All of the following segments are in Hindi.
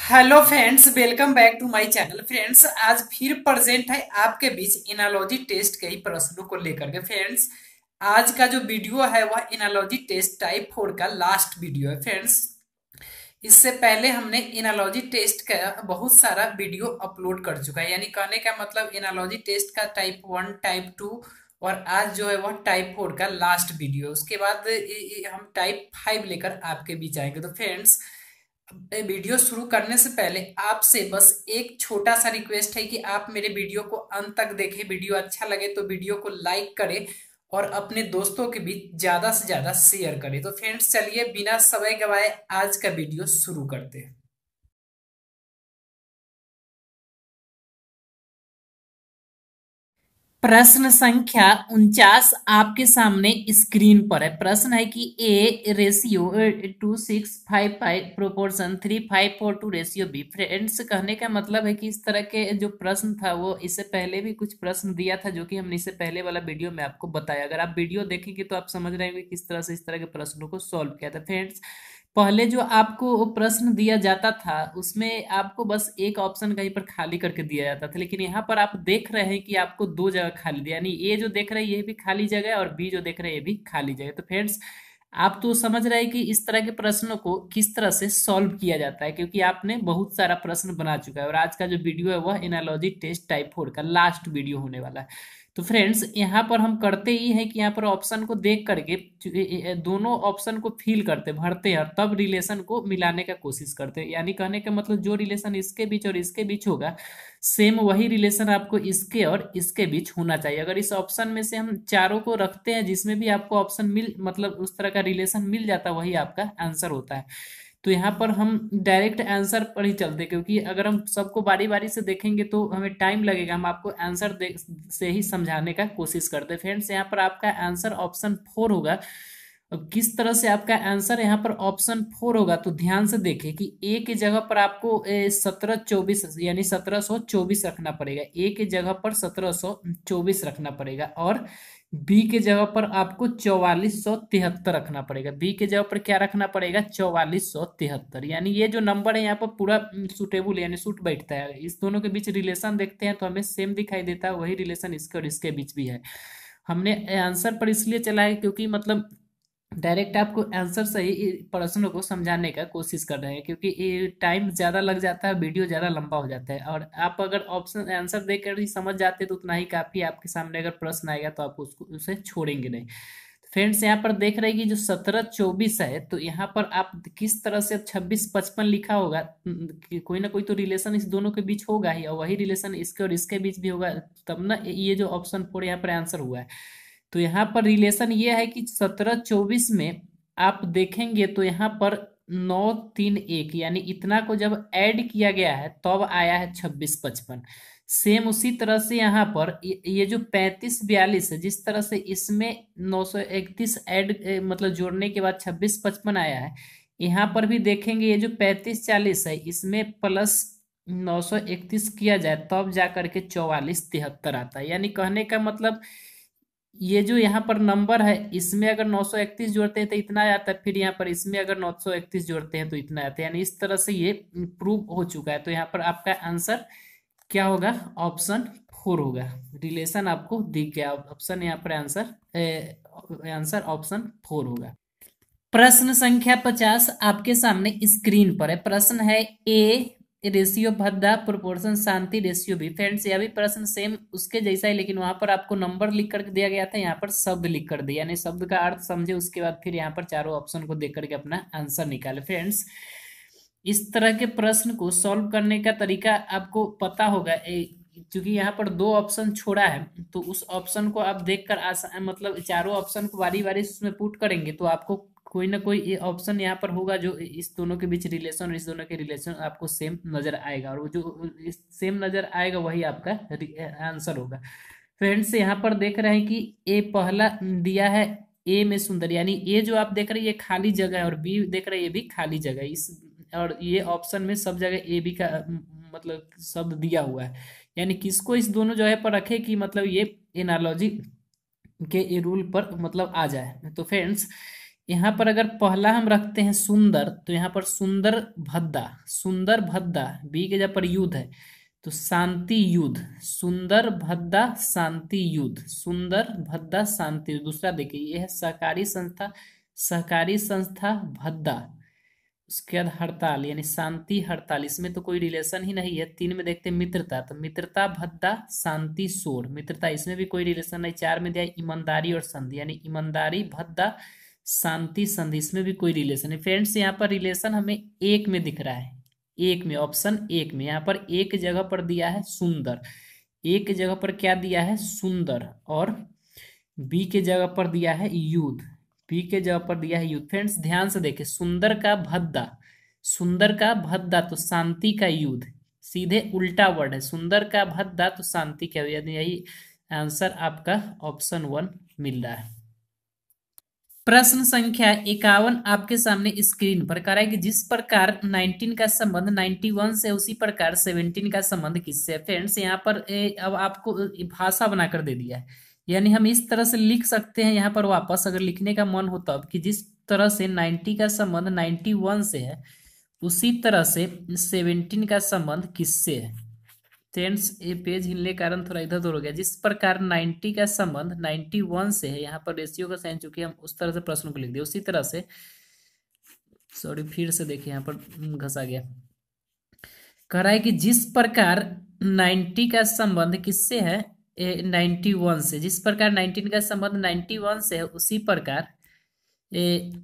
hello friends welcome back to my channel friends आज फिर प्रेजेंट है आपके बीच इनोलॉजी टेस्ट के ही प्रश्नों को लेकर के फ्रेंड्स आज का जो वीडियो है वह इनोलॉजी टेस्ट टाइप फोर का लास्ट वीडियो है फ्रेंड्स इससे पहले हमने इनोलॉजी टेस्ट का बहुत सारा वीडियो अपलोड कर चुका है यानी कहने का मतलब इनोलॉजी टेस्ट का टाइप वन टाइप टू और आज जो है वह टाइप फोर का लास्ट वीडियो उसके बाद हम टाइप फाइव लेकर आपके बीच आएंगे तो फ्रेंड्स वीडियो शुरू करने से पहले आपसे बस एक छोटा सा रिक्वेस्ट है कि आप मेरे वीडियो को अंत तक देखें वीडियो अच्छा लगे तो वीडियो को लाइक करें और अपने दोस्तों के बीच ज़्यादा से ज़्यादा शेयर करें तो फ्रेंड्स चलिए बिना समय गवाए आज का वीडियो शुरू करते हैं प्रश्न संख्या उनचास आपके सामने स्क्रीन पर है प्रश्न है कि A ratio two six five five proportion three five four two ratio B friends कहने का मतलब है कि इस तरह के जो प्रश्न था वो इससे पहले भी कुछ प्रश्न दिया था जो कि हमने इससे पहले वाला वीडियो में आपको बताया अगर आप वीडियो देखेंगे तो आप समझ रहे होंगे किस तरह से इस तरह के प्रश्नों को सॉल्व किया था फ्रेंड्स पहले जो आपको प्रश्न दिया जाता था उसमें आपको बस एक ऑप्शन कहीं पर खाली करके दिया जाता था लेकिन यहाँ पर आप देख रहे हैं कि आपको दो जगह खाली दिया यानी ए जो देख रहे हैं ये भी खाली जगह है और बी जो देख रहे हैं ये भी खाली जगह तो फ्रेंड्स आप तो समझ रहे हैं कि इस तरह के प्रश्नों को किस तरह से सॉल्व किया जाता है क्योंकि आपने बहुत सारा प्रश्न बना चुका है और आज का जो वीडियो है वह एनालॉजी टेस्ट टाइप फोर का लास्ट वीडियो होने वाला है तो फ्रेंड्स यहाँ पर हम करते ही है कि यहाँ पर ऑप्शन को देख करके तो दोनों ऑप्शन को फील करते भरते हैं और तब रिलेशन को मिलाने का कोशिश करते हैं यानी कहने का मतलब जो रिलेशन इसके बीच और इसके बीच होगा सेम वही रिलेशन आपको इसके और इसके बीच होना चाहिए अगर इस ऑप्शन में से हम चारों को रखते हैं जिसमें भी आपको ऑप्शन मिल मतलब उस तरह का रिलेशन मिल जाता है वही आपका आंसर होता है तो यहाँ पर हम डायरेक्ट आंसर पर ही चलते क्योंकि अगर हम सबको बारी बारी से देखेंगे तो हमें टाइम लगेगा हम आपको आंसर से ही समझाने का कोशिश करते फ्रेंड्स यहाँ पर आपका आंसर ऑप्शन फोर होगा अब किस तरह से आपका आंसर यहाँ पर ऑप्शन फोर होगा तो ध्यान से देखें कि ए के जगह पर आपको सत्रह चौबीस यानी सत्रह सौ चौबीस रखना पड़ेगा ए के जगह पर सत्रह सौ चौबीस रखना पड़ेगा और बी के जगह पर आपको चौवालीस सौ तिहत्तर रखना पड़ेगा बी के जगह पर क्या रखना पड़ेगा चौवालीस सौ तिहत्तर यानी ये जो नंबर है यहाँ पर पूरा सुटेबल यानी सूट बैठता है इस दोनों के बीच रिलेशन देखते हैं तो हमें सेम दिखाई देता है वही रिलेशन इसके और इसके बीच भी है हमने आंसर पर इसलिए चला है क्योंकि मतलब डायरेक्ट आपको आंसर सही प्रश्नों को समझाने का कोशिश कर रहे हैं क्योंकि टाइम ज़्यादा लग जाता है वीडियो ज़्यादा लंबा हो जाता है और आप अगर ऑप्शन आंसर देकर ही समझ जाते तो उतना ही काफ़ी आपके सामने अगर प्रश्न आएगा तो आप उसको उसे छोड़ेंगे नहीं फ्रेंड्स यहाँ पर देख रहे हैं कि जो सत्रह चौबीस है तो यहाँ पर आप किस तरह से छब्बीस पचपन लिखा होगा कोई ना कोई तो रिलेशन इस दोनों के बीच होगा ही और वही रिलेशन इसके और इसके बीच भी होगा तब ना ये जो ऑप्शन फोर यहाँ पर आंसर हुआ है तो यहाँ पर रिलेशन ये है कि सत्रह चौबीस में आप देखेंगे तो यहाँ पर नौ तीन एक यानी इतना को जब ऐड किया गया है तब तो आया है छब्बीस पचपन सेम उसी तरह से यहाँ पर ये जो पैंतीस बयालीस है जिस तरह से इसमें नौ सौ इकतीस एड मतलब जोड़ने के बाद छब्बीस पचपन आया है यहाँ पर भी देखेंगे ये जो पैंतीस चालीस है इसमें प्लस नौ सौ इकतीस किया जाए तब तो जा करके चौवालीस तिहत्तर आता है यानी कहने का मतलब ये जो यहाँ पर नंबर है इसमें अगर 931 जोड़ते हैं तो इतना आता है फिर यहाँ पर इसमें अगर 931 जोड़ते हैं तो इतना आता है यानी इस तरह से ये प्रूव हो चुका है तो यहाँ पर आपका आंसर क्या होगा ऑप्शन फोर होगा रिलेशन आपको दिख गया ऑप्शन यहाँ पर आंसर आंसर ऑप्शन फोर होगा प्रश्न संख्या पचास आपके सामने स्क्रीन पर है प्रश्न है ए रेशियो भद्दा प्रोपोर्शन शांति रेशियो भी फ्रेंड्स यह भी प्रश्न सेम उसके जैसा ही लेकिन वहां पर आपको नंबर लिख कर दिया गया था यहाँ पर शब्द लिख कर दिया यानी शब्द का अर्थ समझे उसके बाद फिर यहाँ पर चारों ऑप्शन को देख करके अपना आंसर निकाले फ्रेंड्स इस तरह के प्रश्न को सॉल्व करने का तरीका आपको पता होगा क्योंकि यहाँ पर दो ऑप्शन छोड़ा है तो उस ऑप्शन को आप देखकर आसान मतलब चारों ऑप्शन को बारी बारी उसमें पुट करेंगे तो आपको कोई ना कोई ऑप्शन यहाँ पर होगा जो इस दोनों के बीच रिलेशन और इस दोनों के रिलेशन आपको सेम नजर आएगा और वो जो सेम नजर आएगा वही आपका आंसर होगा फ्रेंड्स यहाँ पर देख रहे हैं कि ए पहला दिया है ए में सुंदर यानी ए जो आप देख रहे हैं ये खाली जगह है और बी देख रहे हैं ये भी खाली जगह इस और ये ऑप्शन में सब जगह ए बी का मतलब शब्द दिया हुआ है यानी किसको इस दोनों जगह पर रखे कि मतलब ये एनालॉजी के रूल पर मतलब आ जाए तो फ्रेंड्स यहाँ पर अगर पहला हम रखते हैं सुंदर तो यहाँ पर सुंदर भद्दा सुंदर भद्दा बी के जहाँ पर युद्ध है तो शांति युद्ध सुंदर भद्दा शांति युद्ध सुंदर भद्दा शांति दूसरा देखिए यह है सहकारी संस्था सहकारी संस्था भद्दा उसके बाद हड़ताल यानी शांति हड़ताल इसमें तो कोई रिलेशन ही नहीं है तीन में देखते मित्रता तो मित्रता भद्दा शांति शोर मित्रता इसमें भी कोई रिलेशन नहीं चार में दिया ईमानदारी और संधि यानी ईमानदारी भद्दा शांति संधि इसमें भी कोई रिलेशन है फ्रेंड्स यहाँ पर रिलेशन हमें एक में दिख रहा है एक में ऑप्शन एक में यहाँ पर एक जगह पर दिया है सुंदर एक जगह पर क्या दिया है सुंदर और बी के जगह पर दिया है युद्ध बी के जगह पर दिया है युद्ध फ्रेंड्स ध्यान से देखें सुंदर का भद्दा सुंदर का भद्दा तो शांति का युद्ध सीधे उल्टा वर्ड है सुंदर का भद्दा तो शांति का यही आंसर आपका ऑप्शन वन मिल रहा है प्रश्न संख्या इक्यावन आपके सामने स्क्रीन पर करा कि जिस प्रकार 19 का संबंध 91 से उसी प्रकार 17 का संबंध किससे फ्रेंड्स यहाँ पर ए, अब आपको भाषा बनाकर दे दिया है यानी हम इस तरह से लिख सकते हैं यहाँ पर वापस अगर लिखने का मन हो तब कि जिस तरह से 90 का संबंध 91 से है उसी तरह से 17 का संबंध किससे है फ्रेंड्स ये पेज हिलने कारण थोड़ा इधर उधर हो गया जिस प्रकार 90 का संबंध 91 से है यहाँ पर रेशियो का साइन चूंकि हम उस तरह से प्रश्न को लिख दिए उसी तरह से सॉरी फिर से देखिए यहाँ पर घसा गया कह रहा है कि जिस प्रकार 90 का संबंध किससे है नाइन्टी वन से जिस प्रकार नाइनटीन का संबंध नाइन्टी वन से है उसी प्रकार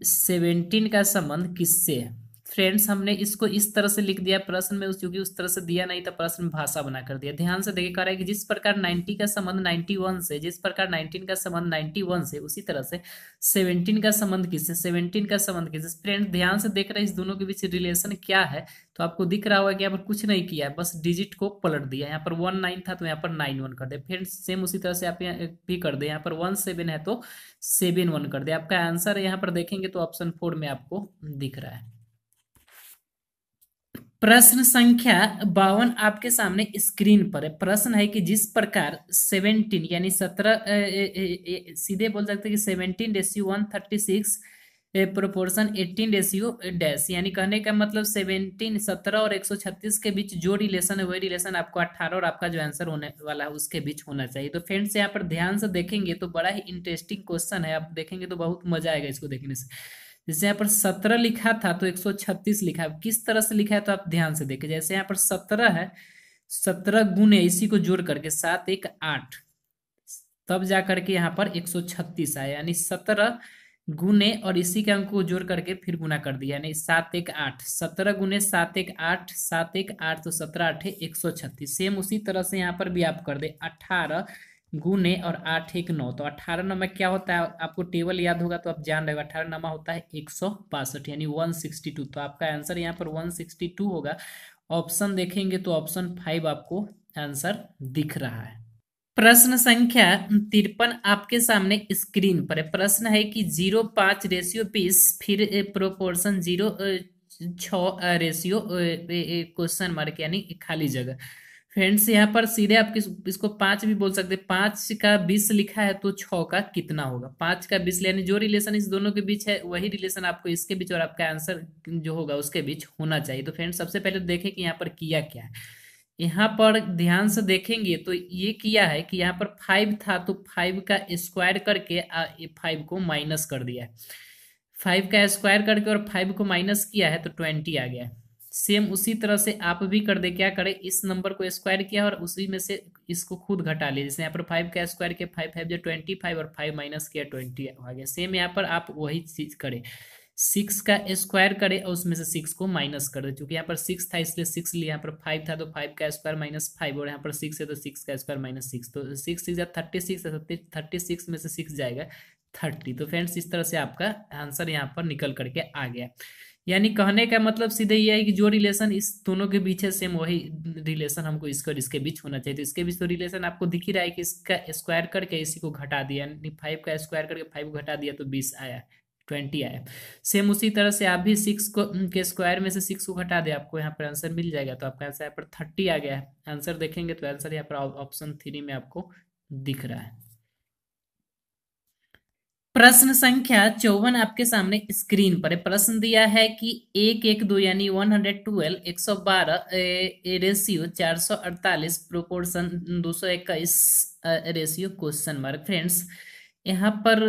सेवेंटीन का संबंध किससे है फ्रेंड्स हमने इसको इस तरह से लिख दिया प्रश्न में उस क्योंकि उस तरह से दिया नहीं था प्रश्न में भाषा बना कर दिया ध्यान से देखिए कह रहा है कि जिस प्रकार 90 का संबंध 91 से जिस प्रकार 19 का संबंध 91 से उसी तरह से 17 का संबंध किससे 17 का संबंध किससे फ्रेंड ध्यान से देख रहे हैं इस दोनों के बीच रिलेशन क्या है तो आपको दिख रहा होगा कि यहाँ पर कुछ नहीं किया है बस डिजिट को पलट दिया यहाँ पर वन नाइन था तो यहाँ पर नाइन वन कर दे फ्रेंड्स सेम उसी तरह से आप भी कर दे यहाँ पर वन सेवन है तो सेवन वन कर दे आपका आंसर यहाँ पर देखेंगे तो ऑप्शन फोर में आपको दिख रहा है प्रश्न संख्या बावन आपके सामने स्क्रीन पर है प्रश्न है कि जिस प्रकार सेवनटीन यानी सत्रह सीधे बोल सकते कि seventeen ratio one thirty six proportion eighteen ratio dash यानी कहने का मतलब सेवनटीन सत्रह और एक सौ छत्तीस के बीच जो रिलेशन है वही रिलेशन आपको अट्ठारह और आपका जो आंसर होने वाला है उसके बीच होना चाहिए तो फ्रेंड्स यहाँ पर ध्यान से देखेंगे तो बड़ा ही इंटरेस्टिंग क्वेश्चन है आप देखेंगे तो बहुत मजा आएगा इसको देखने से जैसे यहाँ पर सत्रह लिखा था तो एक सौ छत्तीस लिखा है किस तरह से लिखा है तो आप ध्यान से देखें जैसे यहाँ पर सत्रह है सत्रह गुने इसी को जोड़ करके सात एक आठ तब जा करके यहाँ पर एक सौ छत्तीस आया यानी सत्रह गुने और इसी के अंक को जोड़ करके फिर गुना कर दिया यानी सात एक आठ सत्रह गुने सात एक आठ सात एक आठ तो सत्रह आठ एक सौ छत्तीस सेम उसी तरह से यहाँ पर भी आप कर दे अठारह गुने और आठ एक नौ तो अठारह नौ में क्या होता है आपको टेबल याद होगा तो आप जान रहे हो अठारह नंबर होता है एक सौ बासठ यानी वन सिक्सटी टू तो आपका आंसर यहाँ पर वन सिक्सटी टू होगा ऑप्शन देखेंगे तो ऑप्शन फाइव आपको आंसर दिख रहा है प्रश्न संख्या तिरपन आपके सामने स्क्रीन पर है प्रश्न है कि जीरो पाँच रेशियो पीस फिर प्रोपोर्शन जीरो छ रेशियो क्वेश्चन मार्क यानी खाली जगह फ्रेंड्स यहाँ पर सीधे आप किस इसको पाँच भी बोल सकते हैं पाँच का बीस लिखा है तो छः का कितना होगा पाँच का बीस यानी जो रिलेशन इस दोनों के बीच है वही रिलेशन आपको इसके बीच और आपका आंसर जो होगा उसके बीच होना चाहिए तो फ्रेंड्स सबसे पहले देखें कि यहाँ पर किया क्या है यहाँ पर ध्यान से देखेंगे तो ये किया है कि यहाँ पर फाइव था तो फाइव का स्क्वायर करके फाइव को माइनस कर दिया है फाइव का स्क्वायर करके और फाइव को माइनस किया है तो ट्वेंटी आ गया है सेम उसी तरह से आप भी कर दे क्या करें इस नंबर को स्क्वायर किया और उसी में से इसको खुद घटा लिया जैसे यहाँ पर फाइव का स्क्वायर किया फाइव फाइव जो ट्वेंटी फाइव और फाइव माइनस किया ट्वेंटी आ गया सेम यहाँ पर आप वही चीज करें सिक्स का स्क्वायर करें और उसमें से सिक्स को माइनस कर दे क्योंकि यहाँ पर सिक्स था इसलिए सिक्स लिया यहाँ पर फाइव था तो फाइव का स्क्वायर माइनस फाइव और यहाँ पर सिक्स है तो सिक्स का स्क्वायर माइनस सिक्स तो six six thirty six thirty six में से सिक्स जाएगा थर्टी तो फ्रेंड्स इस तरह से आपका आंसर यहाँ पर निकल करके आ गया यानी कहने का मतलब सीधे यह है कि जो रिलेशन इस दोनों के बीच है सेम वही रिलेशन हमको इसके और इसके बीच होना चाहिए तो इसके बीच तो रिलेशन आपको दिख ही रहा है कि इसका स्क्वायर करके इसी को घटा दिया यानी फाइव का स्क्वायर करके फाइव को घटा दिया तो बीस आया ट्वेंटी आया सेम उसी तरह से आप भी सिक्स को के स्क्वायर में से सिक्स को घटा दें आपको यहाँ पर आंसर मिल जाएगा तो आपका आंसर यहाँ पर थर्टी आ गया है आंसर देखेंगे तो आंसर यहाँ पर ऑप्शन थ्री में आपको दिख रहा है प्रश्न संख्या चौवन आपके सामने स्क्रीन पर है प्रश्न दिया है कि एक एक दो यानी वन हंड्रेड ट्वेल्व एक सौ बारह रेशियो चार सौ अड़तालीस प्रोपोर्शन दो सौ इक्कीस रेशियो क्वेश्चन मार्क फ्रेंड्स यहाँ पर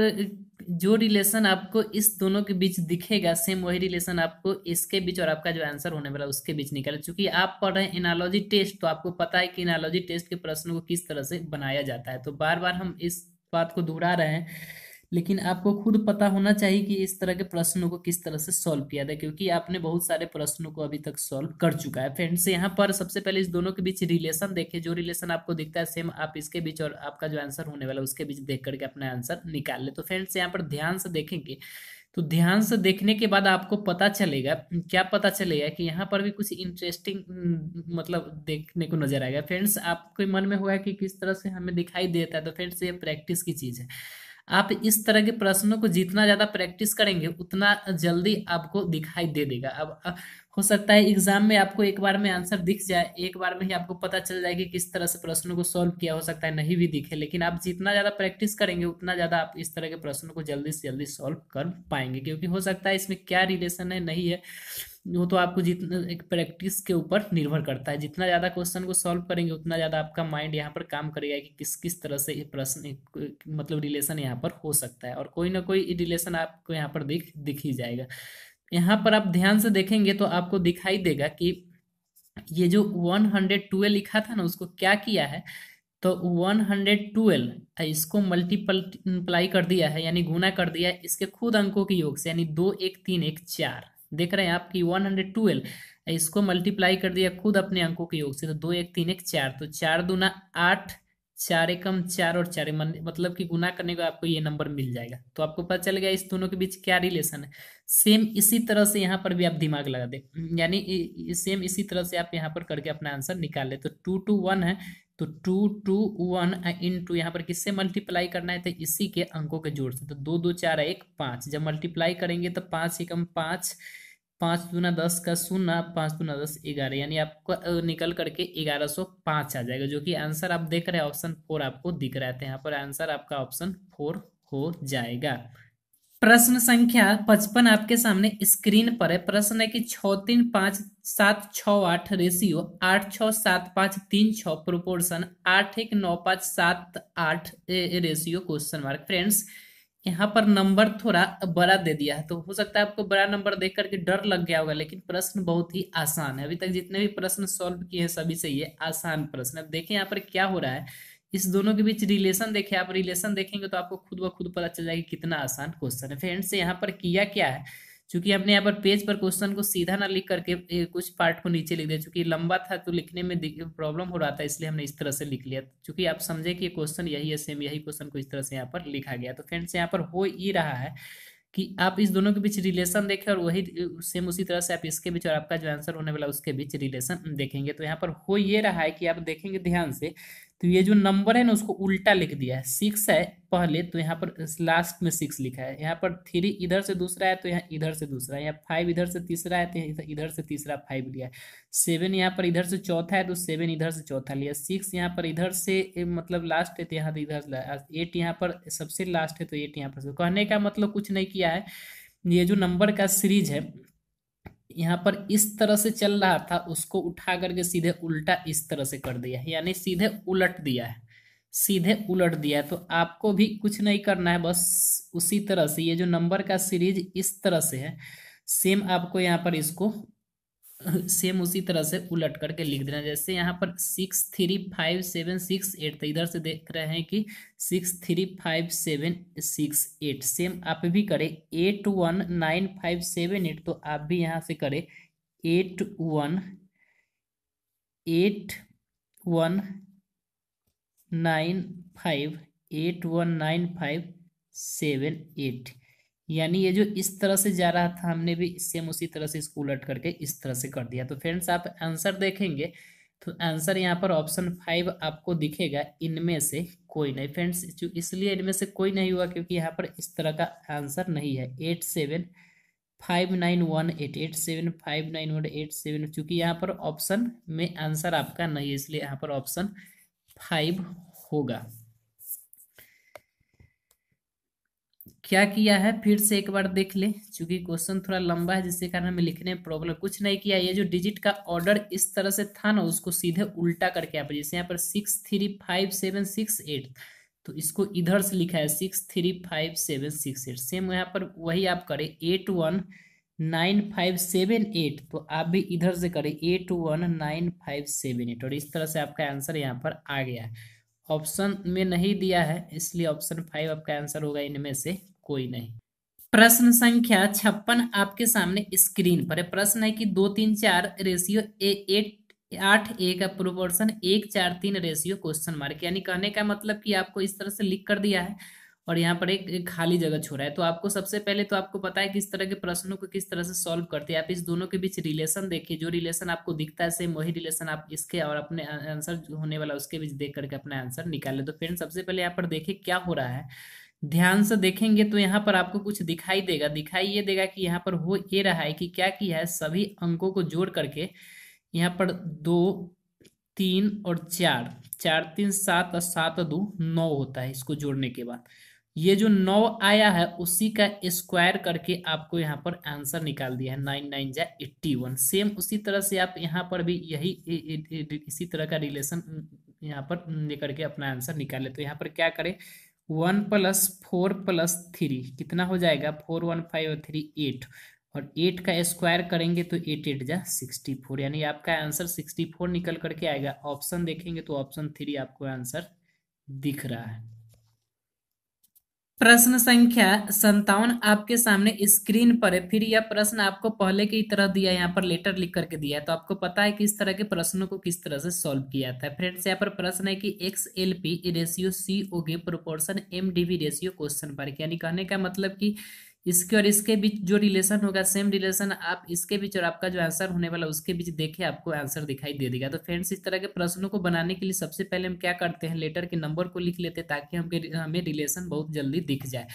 जो रिलेशन आपको इस दोनों के बीच दिखेगा सेम वही रिलेशन आपको इसके बीच और आपका जो आंसर होने वाला उसके बीच निकल चूंकि आप पढ़ रहे हैं एनालॉजी टेस्ट तो आपको पता है कि एनालॉजी टेस्ट के प्रश्नों को किस तरह से बनाया जाता है तो बार बार हम इस बात को दोहरा रहे हैं लेकिन आपको खुद पता होना चाहिए कि इस तरह के प्रश्नों को किस तरह से सॉल्व किया जाए क्योंकि आपने बहुत सारे प्रश्नों को अभी तक सॉल्व कर चुका है फ्रेंड्स यहाँ पर सबसे पहले इस दोनों के बीच रिलेशन देखे जो रिलेशन आपको दिखता है सेम आप इसके बीच और आपका जो आंसर होने वाला है उसके बीच देख करके अपना आंसर निकाल ले तो फ्रेंड्स यहाँ पर ध्यान से देखेंगे तो ध्यान से देखने के बाद आपको पता चलेगा क्या पता चलेगा कि यहाँ पर भी कुछ इंटरेस्टिंग हम्म, मतलब देखने को नजर आएगा फ्रेंड्स आपके मन में होगा कि किस तरह से हमें दिखाई देता है तो फ्रेंड्स ये प्रैक्टिस की चीज़ है आप इस तरह के प्रश्नों को जितना ज़्यादा प्रैक्टिस करेंगे उतना जल्दी आपको दिखाई दे देगा अब हो सकता है एग्जाम में आपको एक बार में आंसर दिख जाए एक बार में ही आपको पता चल जाए कि किस तरह से प्रश्नों को सॉल्व किया हो सकता है नहीं भी दिखे लेकिन आप जितना ज़्यादा प्रैक्टिस करेंगे उतना ज़्यादा आप इस तरह के प्रश्नों को जल्दी से जल्दी सॉल्व कर पाएंगे क्योंकि हो सकता है इसमें क्या रिलेशन है नहीं है वो तो आपको जितना एक प्रैक्टिस के ऊपर निर्भर करता है जितना ज़्यादा क्वेश्चन को सॉल्व करेंगे उतना ज़्यादा आपका माइंड यहाँ पर काम करेगा कि किस किस तरह से प्रश्न मतलब रिलेशन यहाँ पर हो सकता है और कोई ना कोई रिलेशन आपको यहाँ पर दिख दिख ही जाएगा यहाँ पर आप ध्यान से देखेंगे तो आपको दिखाई देगा कि ये जो वन हंड्रेड ट्वेल्व लिखा था ना उसको क्या किया है तो वन हंड्रेड ट्वेल्व इसको मल्टीप्लाई कर दिया है यानी गुना कर दिया है इसके खुद अंकों के योग से यानी दो एक तीन एक चार देख रहे हैं आपकी वन हंड्रेड ट्वेल्व इसको मल्टीप्लाई कर दिया खुद अपने अंकों के योग से तो दो एक तीन एक चार तो चार दूना आठ चार एकम चार और चार मतलब कि गुना करने का आपको ये नंबर मिल जाएगा तो आपको पता चल गया इस दोनों के बीच क्या रिलेशन है सेम इसी तरह से यहाँ पर भी आप दिमाग लगा दें यानी सेम इसी तरह से आप यहाँ पर करके अपना आंसर निकाल लें तो टू टू वन है तो two two one into यहाँ पर किससे मल्टीप्लाई करना है तो इसी के अंकों के जोड़ से तो दो दो चार एक पाँच जब मल्टीप्लाई करेंगे तो पाँच एकम पाँच पाँच दूना दस का शून्य पाँच दूना दस ग्यारह यानी आपको निकल करके ग्यारह सौ पाँच आ जाएगा जो कि आंसर आप देख रहे हैं ऑप्शन फोर आपको दिख रहा है तो यहाँ पर आंसर आपका ऑप्शन फोर हो जाएगा प्रश्न संख्या पचपन आपके सामने स्क्रीन पर है प्रश्न है कि छ तीन पाँच सात छ आठ रेशियो आठ छ सात पाँच तीन छ प्रोपोर्शन आठ एक नौ पाँच सात आठ रेशियो क्वेश्चन मार्क फ्रेंड्स यहाँ पर नंबर थोड़ा बड़ा दे दिया है तो हो सकता है आपको बड़ा नंबर देख करके डर लग गया होगा लेकिन प्रश्न बहुत ही आसान है अभी तक जितने भी प्रश्न सॉल्व किए हैं सभी से ये आसान प्रश्न अब देखें यहाँ पर क्या हो रहा है इस दोनों के बीच रिलेशन देखें आप रिलेशन देखेंगे तो आपको खुद ब खुद पता चल जाएगा कितना आसान क्वेश्चन है फ्रेंड्स यहाँ पर किया क्या है चूंकि आपने यहाँ पर पेज पर क्वेश्चन को सीधा ना लिख करके कुछ पार्ट को नीचे लिख दिया चूंकि लंबा था तो लिखने में प्रॉब्लम हो रहा था इसलिए हमने इस तरह से लिख लिया चूंकि आप समझे कि क्वेश्चन यही है सेम यही क्वेश्चन को इस तरह से यहाँ पर लिखा गया तो फ्रेंड्स यहाँ पर हो ही रहा है कि आप इस दोनों के बीच रिलेशन देखें और वही सेम उसी तरह से आप इसके बीच और आपका जो आंसर होने वाला उसके बीच रिलेशन देखेंगे तो यहाँ पर हो ये रहा है कि आप देखेंगे ध्यान से तो ये जो नंबर है ना उसको उल्टा लिख दिया है सिक्स है पहले तो यहाँ पर लास्ट में सिक्स लिखा है यहाँ पर थ्री इधर से दूसरा है तो यहाँ इधर से दूसरा है यहाँ फाइव इधर से तीसरा है तो इधर से तीसरा फाइव लिया है सेवन यहाँ पर इधर से चौथा है तो सेवन इधर से चौथा लिया सिक्स यहाँ पर इधर से मतलब लास्ट है तो यहाँ तो से इधर एट यहाँ पर सबसे लास्ट है तो एट यहाँ पर कहने का मतलब कुछ नहीं किया है ये जो नंबर का सीरीज है यहाँ पर इस तरह से चल रहा था उसको उठा करके सीधे उल्टा इस तरह से कर दिया है यानी सीधे उलट दिया है सीधे उलट दिया है तो आपको भी कुछ नहीं करना है बस उसी तरह से ये जो नंबर का सीरीज इस तरह से है सेम आपको यहाँ पर इसको सेम उसी तरह से उलट करके लिख देना जैसे यहाँ पर six three five seven six eight तो इधर से देख रहे हैं कि six three five seven six eight same आप भी करें eight one nine five seven eight तो आप भी यहाँ से करें eight one eight one nine five eight one nine five seven eight यानी ये जो इस तरह से जा रहा था हमने भी सेम उसी तरह से इसको उलट करके इस तरह से कर दिया तो फ्रेंड्स आप आंसर देखेंगे तो आंसर यहाँ पर ऑप्शन फाइव आपको दिखेगा इनमें से कोई नहीं फ्रेंड्स इसलिए इनमें से कोई नहीं हुआ क्योंकि यहाँ पर इस तरह का आंसर नहीं है eight seven five nine one eight eight seven five nine one eight seven चूँकि यहाँ पर ऑप्शन में आंसर आपका नहीं है इसलिए यहाँ पर ऑप्शन फाइव होगा क्या किया है फिर से एक बार देख ले चूंकि क्वेश्चन थोड़ा लंबा है जिसके कारण हमें लिखने में प्रॉब्लम कुछ नहीं किया ये जो डिजिट का ऑर्डर इस तरह से था ना उसको सीधे उल्टा करके यहाँ पर जैसे यहाँ पर six three five seven six eight तो इसको इधर से लिखा है six three five seven six eight same यहाँ पर वही आप करें eight one nine five seven eight तो आप भी इधर से करें eight one nine five seven eight और इस तरह से आपका आंसर यहाँ पर आ गया है ऑप्शन में नहीं दिया है इसलिए ऑप्शन फाइव आपका आंसर होगा इनमें से कोई नहीं प्रश्न संख्या छप्पन आपके सामने स्क्रीन पर प्रश्न है कि दो तीन चार रेशियो ए एट आठ ए का प्रोपोर्शन एक चार तीन रेशियो क्वेश्चन मार्क यानी कहने का मतलब कि आपको इस तरह से लिख कर दिया है और यहाँ पर एक, एक खाली जगह छोड़ा है तो आपको सबसे पहले तो आपको पता है किस तरह के प्रश्नों को किस तरह से सॉल्व करते हैं आप इस दोनों के बीच रिलेशन देखिए जो रिलेशन आपको दिखता है सेम वही रिलेशन आप इसके और अपने आंसर होने वाला उसके बीच देख करके अपना आंसर निकाले तो फ्रेंड सबसे पहले यहाँ पर देखे क्या हो रहा है ध्यान से देखेंगे तो यहाँ पर आपको कुछ दिखाई देगा दिखाई ये देगा कि यहाँ पर हो ये रहा है कि क्या किया है सभी अंकों को जोड़ करके यहाँ पर दो तीन और चार चार तीन सात और सात दो नौ होता है इसको जोड़ने के बाद ये जो नौ आया है उसी का स्क्वायर करके आपको यहाँ पर आंसर निकाल दिया है नाइन नाइन जा एट्टी वन सेम उसी तरह से आप यहाँ पर भी यही ए, ए, ए, इसी तरह का रिलेशन यहाँ पर लेकर के अपना आंसर निकाल ले तो यहाँ पर क्या करें one plus four plus three कितना हो जाएगा फोर वन फाइव और थ्री एट और एट का स्क्वायर करेंगे तो एट एट जा सिक्सटी फोर यानी आपका आंसर सिक्सटी फोर निकल करके आएगा ऑप्शन देखेंगे तो ऑप्शन थ्री आपको आंसर दिख रहा है प्रश्न संख्या संतावन आपके सामने स्क्रीन पर है फिर यह प्रश्न आपको पहले की तरह दिया यहाँ पर लेटर लिख करके दिया है तो आपको पता है कि इस तरह के प्रश्नों को किस तरह से सॉल्व किया था फ्रेंड्स यहाँ पर प्रश्न है कि X L P ratio C G proportion M D V ratio question पर यानी कहने का मतलब कि इसके और इसके बीच जो रिलेशन होगा सेम रिलेशन आप इसके बीच और आपका जो आंसर होने वाला उसके बीच देखे आपको आंसर दिखाई दे देगा तो फ्रेंड्स इस तरह के प्रश्नों को बनाने के लिए सबसे पहले हम क्या करते हैं लेटर के नंबर को लिख लेते हैं ताकि हमके हमें रिलेशन बहुत जल्दी दिख जाए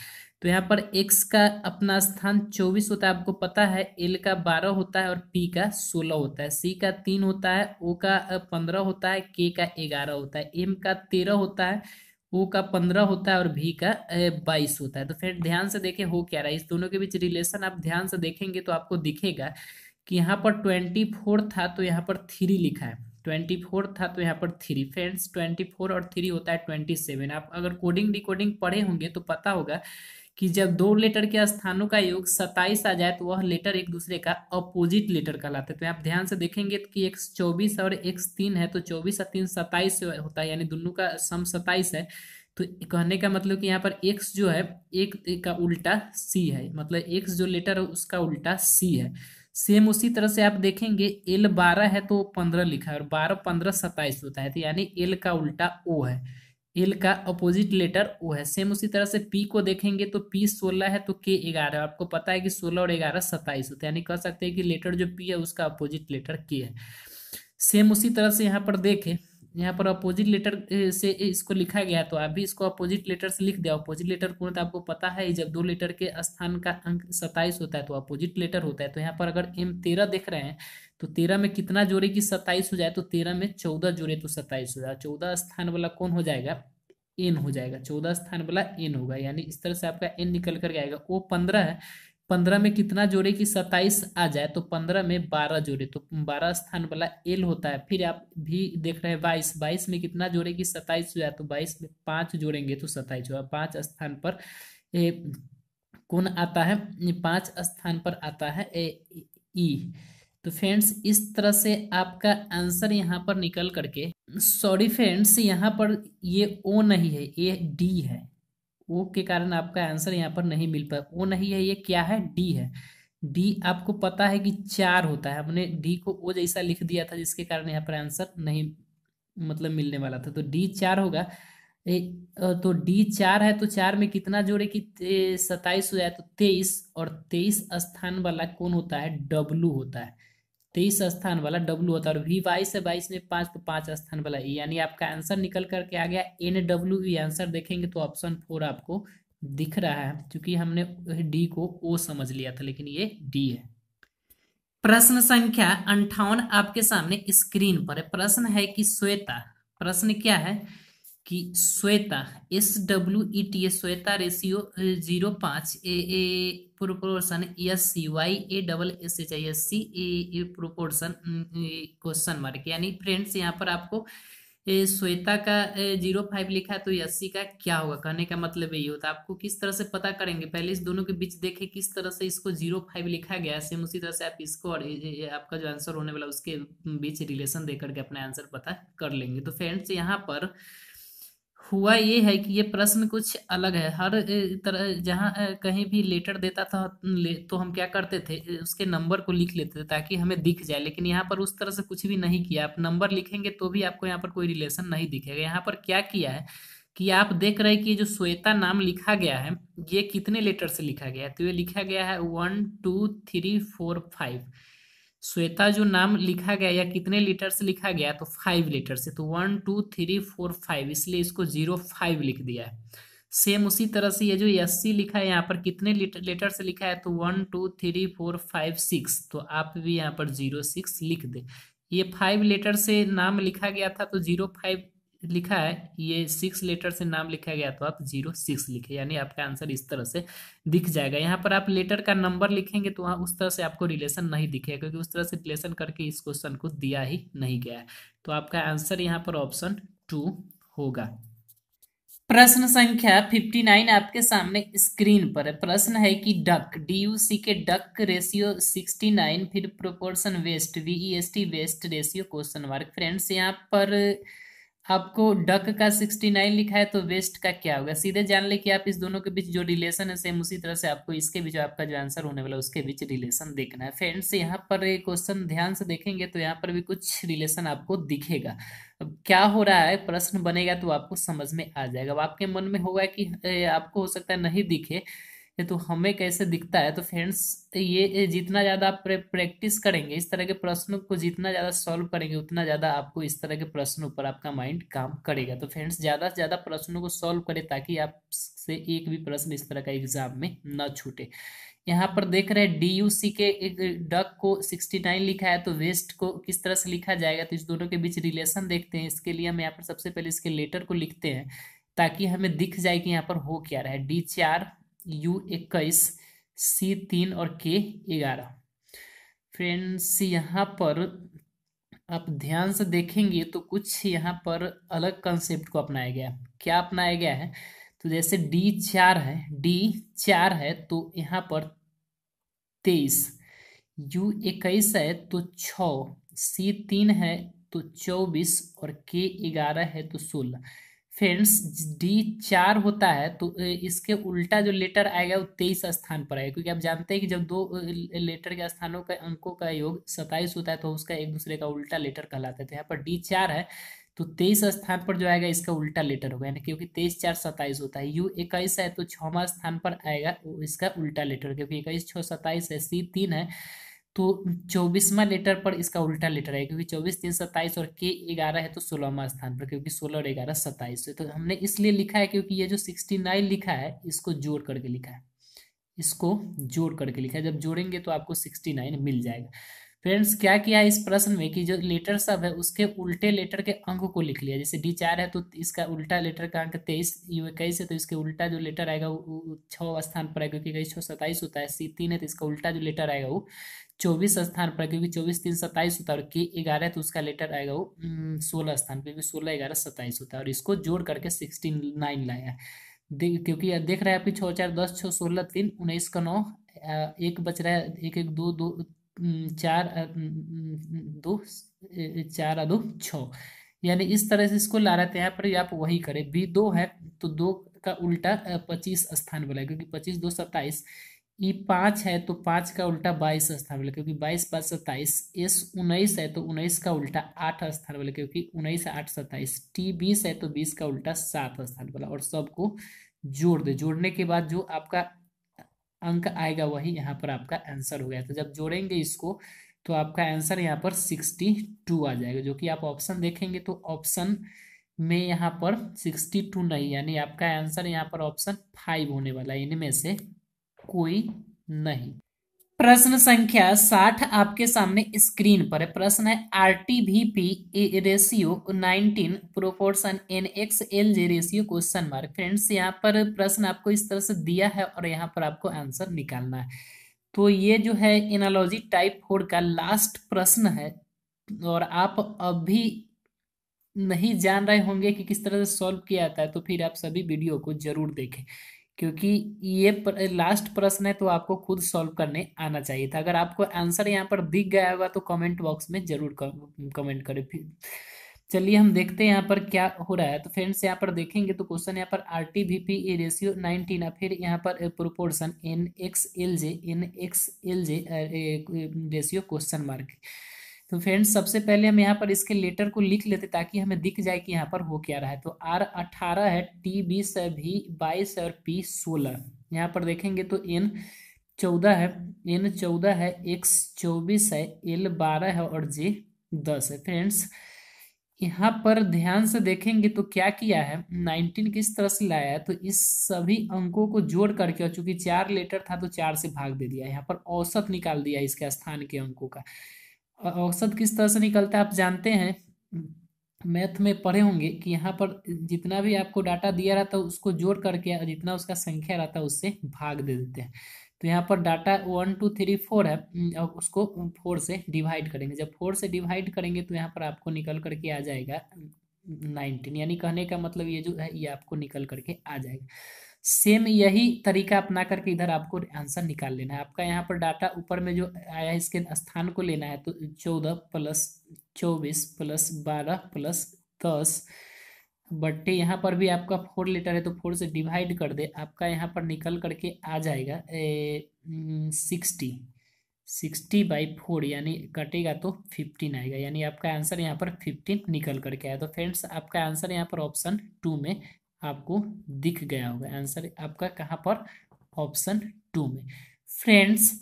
तो यहाँ पर एक्स का अपना स्थान चौबीस होता है आपको पता है एल का बारह होता है और पी का सोलह होता है सी का तीन होता है ओ का पंद्रह होता है के का ग्यारह होता है एम का तेरह होता है ओ का पंद्रह होता है और भी का बाईस होता है तो फ्रेंड ध्यान से देखें हो क्या रहा है इस दोनों के बीच रिलेशन आप ध्यान से देखेंगे तो आपको दिखेगा कि यहाँ पर ट्वेंटी फोर था तो यहाँ पर थ्री लिखा है ट्वेंटी फोर था तो यहाँ पर थ्री फ्रेंड्स ट्वेंटी फोर और थ्री होता है ट्वेंटी सेवन आप अगर कोडिंग डिकोडिंग पढ़े होंगे तो पता होगा कि जब दो लेटर के स्थानों का योग सत्ताईस आ जाए तो वह लेटर एक दूसरे का अपोजिट लेटर कहलाते हैं तो आप ध्यान से देखेंगे कि एक चौबीस और एक तीन है तो चौबीस और तीन सत्ताईस होता है यानी दोनों का सम सत्ताईस है तो कहने का मतलब कि यहाँ पर एक्स जो है एक, का उल्टा सी है मतलब एक्स जो लेटर है उसका उल्टा सी है सेम उसी तरह से आप देखेंगे एल बारह है तो पंद्रह लिखा है और बारह पंद्रह सत्ताईस होता है तो यानी एल का उल्टा ओ है एल का अपोजिट लेटर ओ है सेम उसी तरह से पी को देखेंगे तो पी सोलह है तो के ग्यारह आपको पता है कि सोलह और ग्यारह सत्ताईस होते हैं यानी कह सकते हैं कि लेटर जो पी है उसका अपोजिट लेटर के है सेम उसी तरह से यहाँ पर देखें यहाँ पर अपोजिट लेटर से इसको लिखा गया तो आप भी इसको अपोजिट लेटर से लिख दिया अपोजिट लेटर कौन था आपको पता है जब दो लेटर के स्थान का अंक सत्ताईस होता है तो अपोजिट लेटर होता है तो यहाँ पर अगर एम तेरह देख रहे हैं तो तेरह में कितना जोड़े की सत्ताईस हो जाए तो तेरह में चौदह जोड़े तो सत्ताईस हो जाए चौदह स्थान वाला कौन हो जाएगा एन हो जाएगा चौदह स्थान वाला एन होगा यानी इस तरह से आपका एन निकल कर आएगा ओ पंद्रह है पंद्रह में कितना जोड़े कि सत्ताईस आ जाए तो पंद्रह में बारह जोड़े तो बारह स्थान वाला एल होता है फिर आप भी देख रहे हैं बाईस बाईस में कितना जोड़े कि सत्ताईस हो जाए तो बाईस में पाँच जोड़ेंगे तो सत्ताईस होगा पाँच स्थान पर ए, कौन आता है पाँच स्थान पर आता है ए ई तो फ्रेंड्स इस तरह से आपका आंसर यहाँ पर निकल करके सॉरी फ्रेंड्स यहाँ पर ये ओ नहीं है ये डी है ओ के कारण आपका आंसर यहाँ पर नहीं मिल पाया ओ नहीं है ये क्या है डी है डी आपको पता है कि चार होता है हमने डी को ओ जैसा लिख दिया था जिसके कारण यहाँ पर आंसर नहीं मतलब मिलने वाला था तो डी चार होगा ए, तो डी चार है तो चार में कितना जोड़े कि सताइस हो जाए तो तेईस और तेईस स्थान वाला कौन होता है डब्लू होता है तेईस स्थान वाला डब्ल्यू होता है और वी बाईस से बाईस में पाँच तो पाँच स्थान वाला ई e, यानी आपका आंसर निकल करके आ गया एन डब्ल्यू ई आंसर देखेंगे तो ऑप्शन फोर आपको दिख रहा है क्योंकि हमने डी को ओ समझ लिया था लेकिन ये डी है प्रश्न संख्या अंठावन आपके सामने स्क्रीन पर है प्रश्न है कि श्वेता प्रश्न क्या है कि Shweta S W E T A Shweta ratio zero पाँच A, A proportion S C Y A double S H I S C A proportion question mark यानी फ्रेंड्स यहाँ पर आपको ए, श्वेता का जीरो फाइव लिखा है तो अस्सी का क्या होगा कहने का मतलब यही होता है आपको किस तरह से पता करेंगे पहले इस दोनों के बीच देखें किस तरह से इसको जीरो फाइव लिखा गया है सेम उसी तरह से आप इसको और आपका जो आंसर होने वाला उसके बीच रिलेशन देकर के अपना आंसर पता कर लेंगे तो फ्रेंड्स यहाँ पर हुआ ये है कि ये प्रश्न कुछ अलग है हर तरह जहाँ कहीं भी लेटर देता था तो हम क्या करते थे उसके नंबर को लिख लेते थे ताकि हमें दिख जाए लेकिन यहाँ पर उस तरह से कुछ भी नहीं किया आप नंबर लिखेंगे तो भी आपको यहाँ पर कोई रिलेशन नहीं दिखेगा यहाँ पर क्या किया है कि आप देख रहे कि जो श्वेता नाम लिखा गया है ये कितने लेटर से लिखा गया है तो ये लिखा गया है one two three four five Shweta जो नाम लिखा गया या कितने लीटर से लिखा गया तो फाइव लीटर से तो one two three four five इसलिए इसको जीरो फाइव लिख दिया है सेम उसी तरह से ये जो एस सी लिखा है यहाँ पर कितने लीटर लीटर से लिखा है तो one two three four five six तो आप भी यहाँ पर जीरो सिक्स लिख दें ये फाइव लेटर से नाम लिखा गया था तो जीरो फाइव लिखा है ये सिक्स लेटर से नाम लिखा गया तो आप जीरो सिक्स लिखे यानी आपका आंसर इस तरह से दिख जाएगा यहाँ पर आप लेटर का नंबर लिखेंगे तो वहाँ उस तरह से आपको रिलेशन नहीं दिखेगा क्योंकि उस तरह से रिलेशन करके इस क्वेश्चन को दिया ही नहीं गया है तो आपका आंसर यहाँ पर ऑप्शन टू होगा प्रश्न संख्या 59 आपके सामने स्क्रीन पर है प्रश्न है कि duck D you see K duck ratio 69 फिर proportion west V E S T west ratio question mark friends यहाँ पर आपको डक का सिक्सटी नाइन लिखा है तो वेस्ट का क्या होगा सीधे जान ले कि आप इस दोनों के बीच जो रिलेशन है सेम उसी तरह से आपको इसके बीच आपका जो आंसर होने वाला है उसके बीच रिलेशन देखना है फ्रेंड्स यहाँ पर क्वेश्चन ध्यान से देखेंगे तो यहाँ पर भी कुछ रिलेशन आपको दिखेगा अब क्या हो रहा है प्रश्न बनेगा तो आपको समझ में आ जाएगा अब आपके मन में होगा कि आपको हो सकता है नहीं दिखे ये तो हमें कैसे दिखता है तो फ्रेंड्स ये जितना ज़्यादा आप प्रैक्टिस करेंगे इस तरह के प्रश्नों को जितना ज़्यादा सॉल्व करेंगे उतना ज़्यादा आपको इस तरह के प्रश्नों पर आपका माइंड काम करेगा तो फ्रेंड्स ज़्यादा से ज़्यादा प्रश्नों को सॉल्व करें ताकि आपसे एक भी प्रश्न इस तरह का एग्जाम में न छूटे यहाँ पर देख रहे हैं डी यू सी के एक डक को सिक्सटी नाइन लिखा है तो वेस्ट को किस तरह से लिखा जाएगा तो इस दोनों के बीच रिलेशन देखते हैं इसके लिए हम यहाँ पर सबसे पहले इसके लेटर को लिखते हैं ताकि हमें दिख जाए कि यहाँ पर हो क्या रहा है डी चार यू इक्कीस सी तीन और के ग्यारह फ्रेंड्स यहाँ पर आप ध्यान से देखेंगे तो कुछ यहाँ पर अलग कंसेप्ट को अपनाया गया है क्या अपनाया गया है तो जैसे डी चार है डी चार है तो यहाँ पर तेईस यू इक्कीस है तो छ सी तीन है तो चौबीस और के ग्यारह है तो सोलह फ्रेंड्स डी चार होता है तो इसके उल्टा जो लेटर आएगा वो तेईस स्थान पर आएगा क्योंकि आप जानते हैं कि जब दो लेटर के स्थानों का अंकों का योग सताइस होता है तो उसका एक दूसरे का उल्टा लेटर कहलाता तो यहाँ पर डी चार है तो तेईस स्थान पर जो आएगा इसका उल्टा लेटर होगा यानी क्योंकि तेईस चार सताइस होता है यू इक्कीस है तो छवा स्थान पर आएगा इसका उल्टा लेटर क्योंकि इक्कीस छः सताइस है सी तीन है तो चौबीसवा लेटर पर इसका उल्टा लेटर है क्योंकि चौबीस तीन सत्ताईस और के ग्यारह है तो सोलहवा स्थान पर क्योंकि सोलह और ग्यारह सत्ताईस तो हमने इसलिए लिखा है क्योंकि ये जो सिक्सटी नाइन लिखा है इसको जोड़ करके लिखा है इसको जोड़ करके लिखा है जब जोड़ेंगे तो आपको सिक्सटी नाइन मिल जाएगा फ्रेंड्स क्या किया है इस प्रश्न में कि जो लेटर सब है उसके उल्टे लेटर के अंक को लिख लिया जैसे डी चार है तो इसका उल्टा लेटर का अंक तेईस यू इक्कीस है तो इसके उल्टा जो लेटर आएगा वो छः स्थान पर आएगा क्योंकि इक्कीस छः सत्ताईस होता है सी तीन है तो इसका उल्टा जो लेटर आएगा वो चौबीस स्थान पर क्योंकि चौबीस तीन सत्ताईस होता है और के ग्यारह तो उसका लेटर आएगा वो हम्म, सोलह स्थान पर क्योंकि सोलह ग्यारह सत्ताईस होता है और इसको जोड़ करके सिक्सटीन नाइन लाया है क्योंकि देख रहे हैं आपकी छः चार दस छः सोलह तीन उन्नीस का नौ एक बच रहा है एक एक दो दो हम्म, चार हम्म, दो चार दो छः यानी इस तरह से इसको ला रहे थे यहाँ पर आप वही करें बी दो है तो दो का उल्टा पच्चीस स्थान वाला क्योंकि पच्चीस दो सत्ताईस ई पाँच है तो पाँच का उल्टा बाईस स्थान वाले क्योंकि बाईस पाँच सत्ताईस एस उन्नीस है तो उन्नीस का उल्टा आठ स्थान वाले क्योंकि उन्नीस आठ सत्ताईस टी बीस है तो बीस का उल्टा सात स्थान वाला और सबको जोड़ दे जोड़ने के बाद जो आपका अंक आएगा वही यहाँ पर आपका आंसर हो गया तो जब जोड़ेंगे इसको तो आपका आंसर यहाँ पर सिक्सटी टू आ जाएगा जो कि आप ऑप्शन देखेंगे तो ऑप्शन में यहाँ पर सिक्सटी टू नहीं यानी आपका आंसर यहाँ पर ऑप्शन फाइव होने वाला है इनमें से कोई नहीं प्रश्न संख्या साठ आपके सामने स्क्रीन पर है प्रश्न है R T V P A ratio nineteen proportion N X L J ratio question mark friends यहाँ पर प्रश्न आपको इस तरह से दिया है और यहाँ पर आपको आंसर निकालना है तो ये जो है एनालॉजी टाइप फोर का लास्ट प्रश्न है और आप अभी नहीं जान रहे होंगे कि किस तरह से सॉल्व किया जाता है तो फिर आप सभी वीडियो को जरूर देखें क्योंकि ये पर, लास्ट प्रश्न है तो आपको खुद सॉल्व करने आना चाहिए था अगर आपको आंसर यहाँ पर दिख गया होगा तो कमेंट बॉक्स में जरूर कमेंट करें फिर चलिए हम देखते हैं यहाँ पर क्या हो रहा है तो फ्रेंड्स यहाँ पर देखेंगे तो क्वेश्चन यहाँ पर R T V P A ratio nineteen फिर यहाँ पर proportion N X L J N X L J ratio question mark तो फ्रेंड्स सबसे पहले हम यहाँ पर इसके लेटर को लिख लेते ताकि हमें दिख जाए कि यहाँ पर हो क्या रहा है तो आर अठारह है टी बीस है भी बाईस है और पी सोलह यहाँ पर देखेंगे तो एन चौदह है एन चौदह है एक्स चौबीस है एल बारह है और जे दस है फ्रेंड्स यहाँ पर ध्यान से देखेंगे तो क्या किया है नाइनटीन किस तरह से लाया है तो इस सभी अंकों को जोड़ करके और चूंकि चार लेटर था तो चार से भाग दे दिया यहाँ पर औसत निकाल दिया इसके स्थान के अंकों का औसत किस तरह से निकलता है आप जानते हैं मैथ में पढ़े होंगे कि यहाँ पर जितना भी आपको डाटा दिया रहता है उसको जोड़ करके जितना उसका संख्या रहता है उससे भाग दे देते हैं तो यहाँ पर data one two three four है और उसको फोर से डिवाइड करेंगे जब फोर से डिवाइड करेंगे तो यहाँ पर आपको निकल करके आ जाएगा नाइनटीन यानी कहने का मतलब ये जो है ये आपको निकल करके आ जाएगा सेम यही तरीका अपना करके इधर आपको आंसर निकाल लेना है आपका यहाँ पर डाटा ऊपर में जो आया है इसके स्थान को लेना है तो चौदह प्लस चौबीस प्लस बारह प्लस दस बट्टे यहाँ पर भी आपका फोर लेटर है तो फोर से डिवाइड कर दे आपका यहाँ पर निकल करके आ जाएगा सिक्सटी सिक्सटी बाई फोर यानी कटेगा तो फिफ्टीन आएगा यानी आपका आंसर यहाँ पर फिफ्टीन निकल करके आया तो फ्रेंड्स आपका आंसर यहाँ पर ऑप्शन टू में आपको दिख गया होगा आंसर आपका कहाँ पर ऑप्शन टू में फ्रेंड्स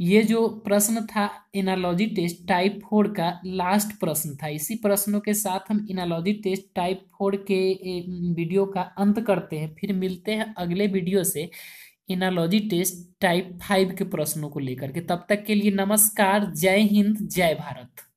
ये जो प्रश्न था इनालॉजी टेस्ट टाइप फोर का लास्ट प्रश्न था इसी प्रश्नों के साथ हम इनालॉजी टेस्ट टाइप फोर के वीडियो का अंत करते हैं फिर मिलते हैं अगले वीडियो से इनालॉजी टेस्ट टाइप फाइव के प्रश्नों को लेकर के तब तक के लिए नमस्कार जय हिंद जय भारत